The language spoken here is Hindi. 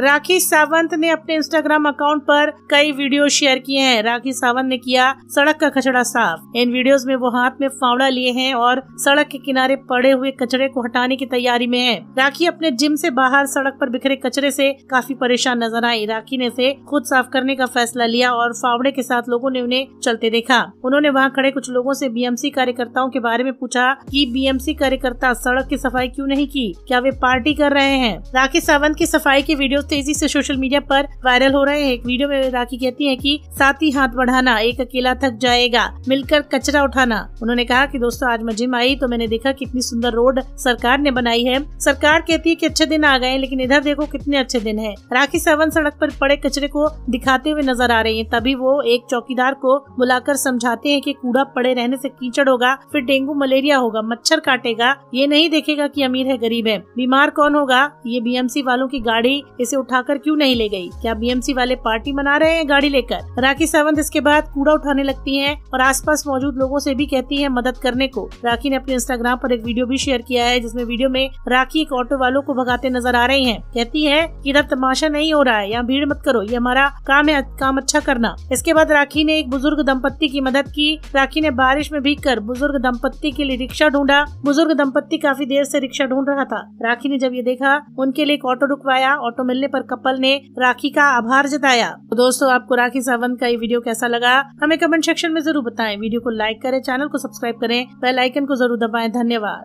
राखी सावंत ने अपने इंस्टाग्राम अकाउंट पर कई वीडियो शेयर किए हैं राखी सावंत ने किया सड़क का कचरा साफ इन वीडियोस में वो हाथ में फावड़ा लिए हैं और सड़क के किनारे पड़े हुए कचरे को हटाने की तैयारी में है राखी अपने जिम से बाहर सड़क पर बिखरे कचरे से काफी परेशान नजर आई राखी ने इसे खुद साफ करने का फैसला लिया और फावड़े के साथ लोगों ने उन्हें चलते देखा उन्होंने वहाँ खड़े कुछ लोगों से बीएमसी कार्यकर्ताओं के बारे में पूछा की बीएमसी कार्यकर्ता सड़क की सफाई क्यूँ नहीं की क्या वे पार्टी कर रहे हैं राखी सावंत की सफाई की वीडियो तेजी से सोशल मीडिया पर वायरल हो रहे हैं एक वीडियो में राखी कहती है कि साथ ही हाथ बढ़ाना एक अकेला थक जाएगा मिलकर कचरा उठाना उन्होंने कहा कि दोस्तों आज मैं जिम आई तो मैंने देखा कितनी सुंदर रोड सरकार ने बनाई है सरकार कहती है कि अच्छे दिन आ गए लेकिन इधर देखो कितने अच्छे दिन है राखी सेवन सड़क पर पड़े कचरे को दिखाते हुए नजर आ रही है तभी वो एक चौकीदार को बुलाकर समझाते हैं कि कूड़ा पड़े रहने से कीचड़ होगा फिर डेंगू मलेरिया होगा मच्छर काटेगा ये नहीं देखेगा कि अमीर है गरीब है बीमार कौन होगा ये बीएमसी वालों की गाड़ी इस इसे उठाकर क्यों नहीं ले गई क्या बीएमसी वाले पार्टी मना रहे हैं गाड़ी लेकर राखी सावंत इसके बाद कूड़ा उठाने लगती है और आसपास मौजूद लोगों से भी कहती है मदद करने को राखी ने अपने इंस्टाग्राम पर एक वीडियो भी शेयर किया है जिसमें वीडियो में राखी एक ऑटो वालों को भगाते नजर आ रही है कहती है की इधर तमाशा नहीं हो रहा है यहाँ भीड़ मत करो ये हमारा काम है काम अच्छा करना इसके बाद राखी ने एक बुजुर्ग दंपत्ति की मदद की राखी ने बारिश में भीग कर बुजुर्ग दंपत्ति के लिए रिक्शा ढूंढा बुजुर्ग दंपत्ति काफी देर से रिक्शा ढूंढ रहा था राखी ने जब ये देखा उनके लिए एक ऑटो रुकवाया ऑटो में मिलने पर कपल ने राखी का आभार जताया तो दोस्तों आपको राखी सावंत का ये वीडियो कैसा लगा हमें कमेंट सेक्शन में जरूर बताएं वीडियो को लाइक करें चैनल को सब्सक्राइब करें बेल आइकन को जरूर दबाएं धन्यवाद